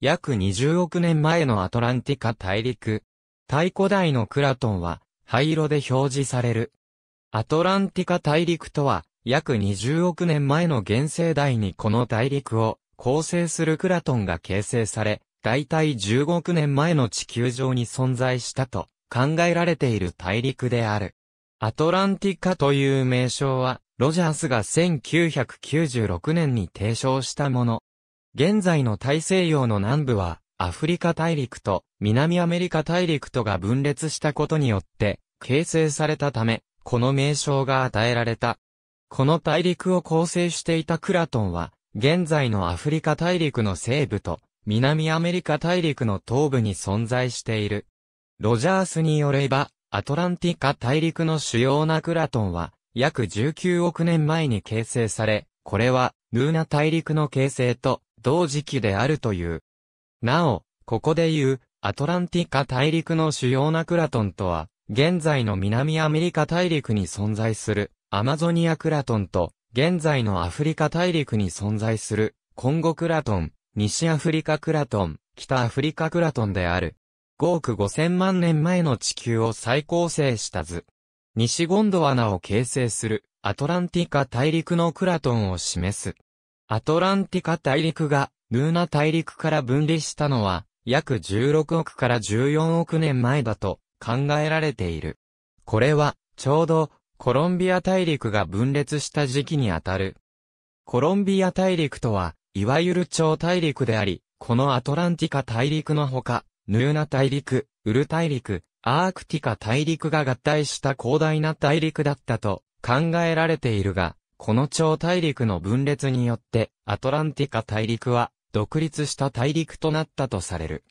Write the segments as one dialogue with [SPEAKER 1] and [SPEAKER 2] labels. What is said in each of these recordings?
[SPEAKER 1] 約20億年前のアトランティカ大陸。太古代のクラトンは、灰色で表示される。アトランティカ大陸とは、約20億年前の原生代にこの大陸を構成するクラトンが形成され、大体15億年前の地球上に存在したと考えられている大陸である。アトランティカという名称は、ロジャースが1996年に提唱したもの。現在の大西洋の南部は、アフリカ大陸と南アメリカ大陸とが分裂したことによって、形成されたため、この名称が与えられた。この大陸を構成していたクラトンは、現在のアフリカ大陸の西部と、南アメリカ大陸の東部に存在している。ロジャースによれば、アトランティカ大陸の主要なクラトンは、約19億年前に形成され、これは、ルーナ大陸の形成と、同時期であるという。なお、ここで言う、アトランティカ大陸の主要なクラトンとは、現在の南アメリカ大陸に存在する、アマゾニアクラトンと、現在のアフリカ大陸に存在する、コンゴクラトン、西アフリカクラトン、北アフリカクラトンである。5億5000万年前の地球を再構成した図。西ゴンドワナを形成するアトランティカ大陸のクラトンを示す。アトランティカ大陸がルーナ大陸から分離したのは約16億から14億年前だと考えられている。これはちょうどコロンビア大陸が分裂した時期にあたる。コロンビア大陸とは、いわゆる超大陸であり、このアトランティカ大陸のほか、ヌーナ大陸、ウル大陸、アークティカ大陸が合体した広大な大陸だったと考えられているが、この超大陸の分裂によって、アトランティカ大陸は、独立した大陸となったとされる。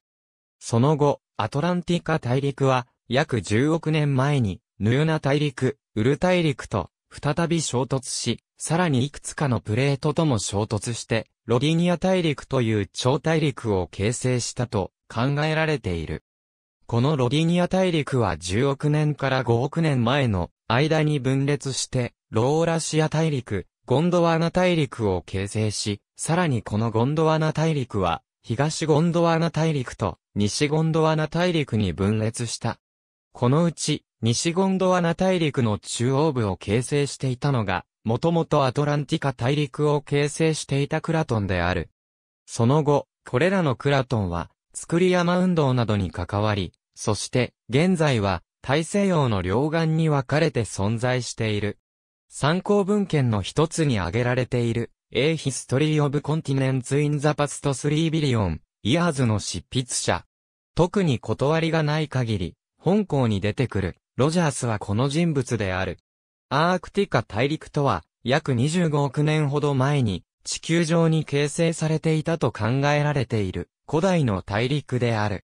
[SPEAKER 1] その後、アトランティカ大陸は、約10億年前に、ヌユナ大陸、ウル大陸と、再び衝突し、さらにいくつかのプレートとも衝突して、ロディニア大陸という超大陸を形成したと考えられている。このロディニア大陸は10億年から5億年前の間に分裂して、ローラシア大陸、ゴンドワナ大陸を形成し、さらにこのゴンドワナ大陸は、東ゴンドワナ大陸と西ゴンドワナ大陸に分裂した。このうち、西ゴンドワナ大陸の中央部を形成していたのが、もともとアトランティカ大陸を形成していたクラトンである。その後、これらのクラトンは、作り山運動などに関わり、そして、現在は、大西洋の両岸に分かれて存在している。参考文献の一つに挙げられている、A History of Continents in the Past 3 Billion Years の執筆者。特に断りがない限り、本校に出てくる、ロジャースはこの人物である。アークティカ大陸とは、約25億年ほど前に、地球上に形成されていたと考えられている、古代の大陸である。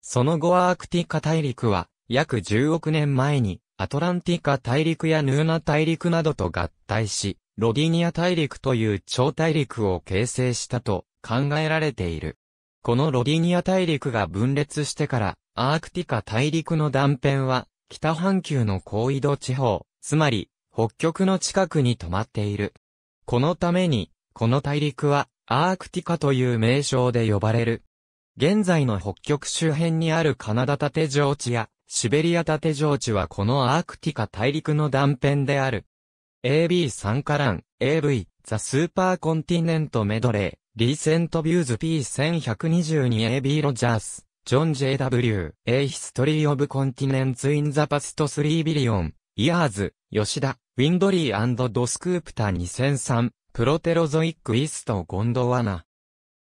[SPEAKER 1] その後アークティカ大陸は、約10億年前に、アトランティカ大陸やヌーナ大陸などと合体し、ロディニア大陸という超大陸を形成したと考えられている。このロディニア大陸が分裂してから、アークティカ大陸の断片は、北半球の高緯度地方、つまり、北極の近くに止まっている。このために、この大陸は、アークティカという名称で呼ばれる。現在の北極周辺にあるカナダ縦上地や、シベリア縦上地はこのアークティカ大陸の断片である。AB3 カラン、AV、ザ・スーパーコンティネントメドレー、リーセントビューズ P1122AB ロジャース、ジョン JW、A History of Continents in the Past 3 Billion, Years、吉田、ウィンドリードスクープタ2003、プロテロゾイックイーストゴンドワナ。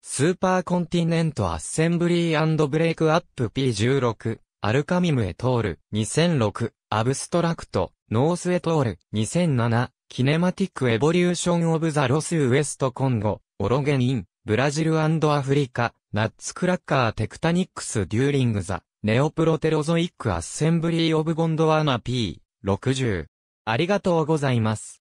[SPEAKER 1] スーパーコンティネントアッセンブリーブレイクアップ P16、アルカミムトール、2006、アブストラクト、ノーストール、2007、キネマティックエボリューションオブザロスウエストコンゴ、オロゲニン、ブラジルアフリカ、ナッツクラッカーテクタニックスデューリングザ、ネオプロテロゾイックアッセンブリーオブゴンドワーナ P、60。ありがとうございます。